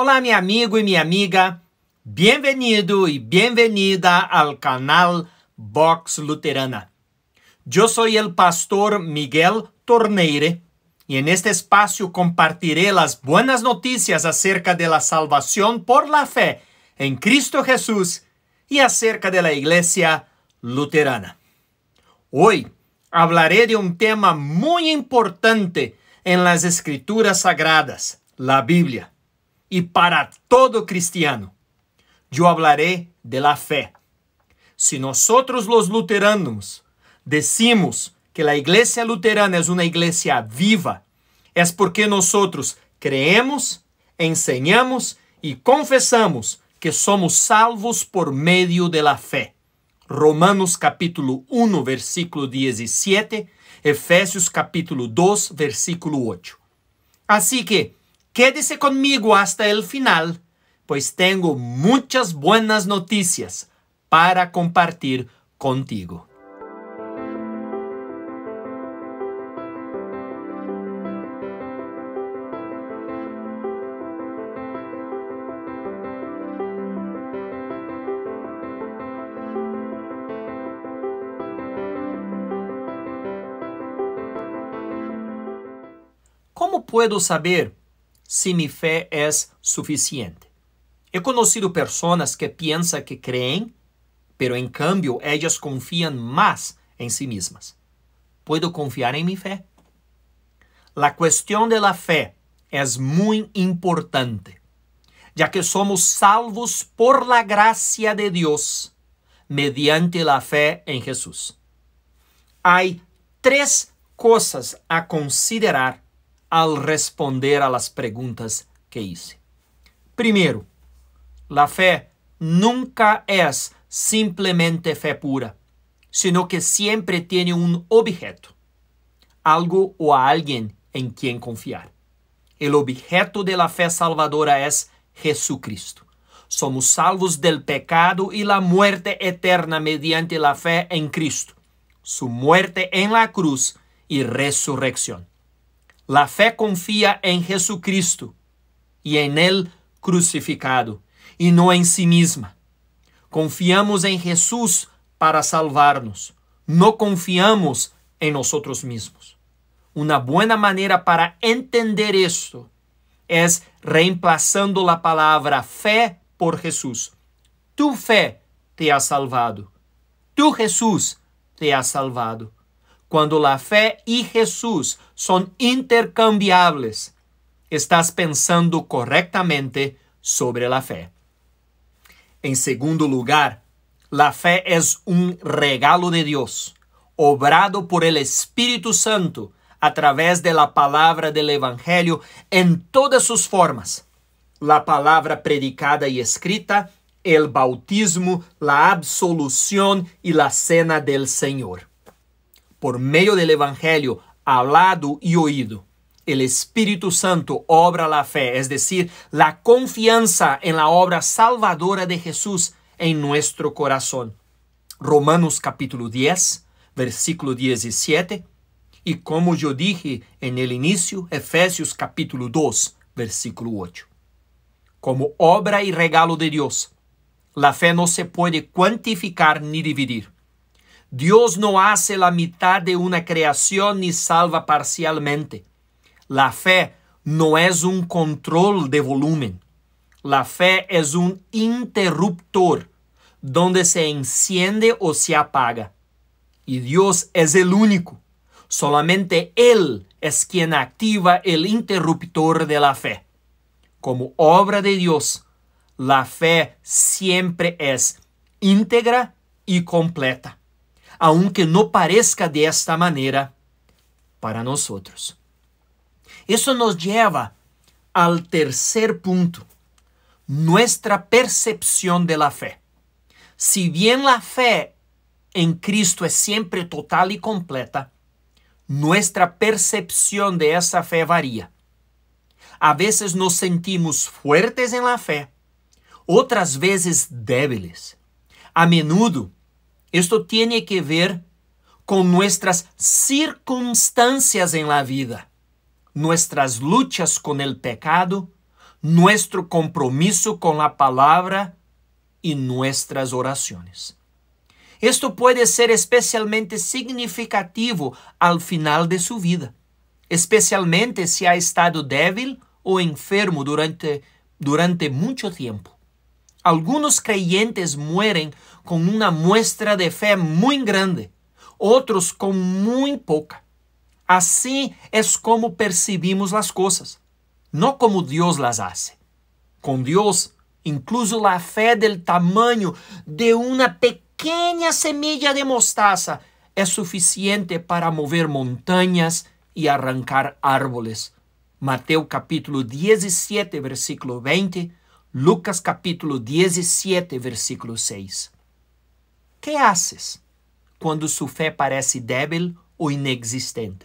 Hola mi amigo y e mi amiga, bienvenido y e bienvenida al canal Box Luterana. Yo soy el pastor Miguel Torneire y e en este espacio compartiré las buenas noticias acerca de la salvación por la fe en Cristo Jesús y acerca de la iglesia luterana. Hoy hablaré de un tema muy importante en las escrituras sagradas, la Biblia. E para todo cristiano. Eu hablaré de la Se Si nosotros los luteranos decimos que la iglesia luterana es una iglesia viva, es porque nosotros creemos, enseñamos y confesamos que somos salvos por medio de la fe. Romanos capítulo 1, versículo 17, Efésios capítulo 2, versículo 8. Así que, Quédese comigo hasta el final, pois tenho muitas boas notícias para compartilhar contigo. Como puedo saber se minha fé é suficiente. He conhecido pessoas que piensan que creem, pero em cambio elas confiam mais em si mesmas. ¿Puedo confiar em minha fé? A questão da fé é muito importante, já que somos salvos por la graça de Deus, mediante la fé em Jesus. Há três coisas a considerar al responder a las preguntas que hice. Primero, la fe nunca es simplemente fe pura, sino que siempre tiene un objeto, algo o alguien en quien confiar. El objeto de la fe salvadora es Jesucristo. Somos salvos del pecado y la muerte eterna mediante la fe en Cristo, su muerte en la cruz y resurrección. La fe confia em Jesucristo e em Ele crucificado, e não em si mesma. Confiamos em Jesus para salvar-nos. Não confiamos em nós mesmos. Uma boa maneira para entender isto é reemplazando a palavra fé por Jesus. Tu fé te ha salvado. Tu Jesus te ha salvado. Quando a fe e Jesús são intercambiáveis, estás pensando correctamente sobre a fe. Em segundo lugar, a fe é um regalo de Deus, obrado por el Espírito Santo a través de la Evangelho del en todas suas formas. a Palavra predicada e escrita, o bautismo, a absolução e a cena del Senhor. por medio del Evangelio hablado y oído. El Espíritu Santo obra la fe, es decir, la confianza en la obra salvadora de Jesús en nuestro corazón. Romanos capítulo 10, versículo 17. Y como yo dije en el inicio, Efesios capítulo 2, versículo 8. Como obra y regalo de Dios, la fe no se puede cuantificar ni dividir. Dios no hace la mitad de una creación ni salva parcialmente. La fe no es un control de volumen. La fe es un interruptor donde se enciende o se apaga. Y Dios es el único. Solamente Él es quien activa el interruptor de la fe. Como obra de Dios, la fe siempre es íntegra y completa aunque no parezca de esta manera para nosotros. Eso nos lleva al tercer punto, nuestra percepción de la fe. Si bien la fe en Cristo es siempre total y completa, nuestra percepción de esa fe varía. A veces nos sentimos fuertes en la fe, otras veces débiles. A menudo esto tiene que ver con nuestras circunstancias en la vida, nuestras luchas con el pecado, nuestro compromiso con la palabra y nuestras oraciones. Esto puede ser especialmente significativo al final de su vida, especialmente si ha estado débil o enfermo durante, durante mucho tiempo. Algunos creyentes mueren con una muestra de fe muy grande, otros con muy poca. Así es como percibimos las cosas, no como Dios las hace. Con Dios, incluso la fe del tamaño de una pequeña semilla de mostaza es suficiente para mover montañas y arrancar árboles. Mateo capítulo 17, versículo 20 Lucas capítulo 17, versículo 6. Que haces quando sua fé parece débil ou inexistente?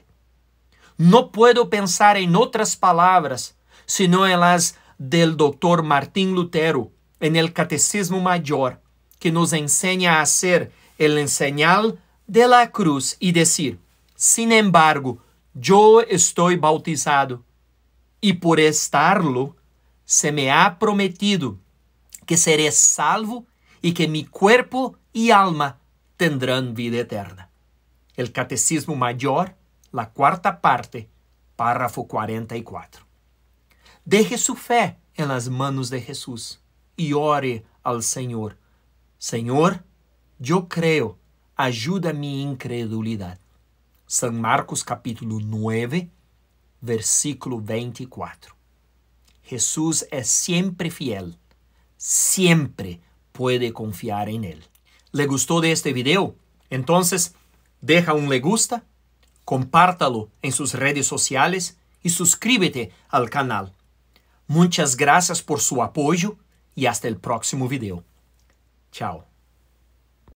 Não posso pensar em outras palavras, senão em las del Dr. Martin Lutero, en el Catecismo Maior, que nos enseña a ser el señal de la cruz e decir, sin embargo, yo estoy bautizado, e por estarlo, se me ha prometido que seré salvo e que mi cuerpo e alma tendrão vida eterna. El Catecismo Mayor, la quarta parte, párrafo 44. Deje sua fé en las manos de Jesus e ore al Senhor. Senhor, eu creio. Ajuda mi incredulidade. San Marcos capítulo 9, versículo 24. Jesús es siempre fiel. Siempre puede confiar en Él. ¿Le gustó de este video? Entonces, deja un le gusta, compártalo en sus redes sociales y suscríbete al canal. Muchas gracias por su apoyo y hasta el próximo video. Chao.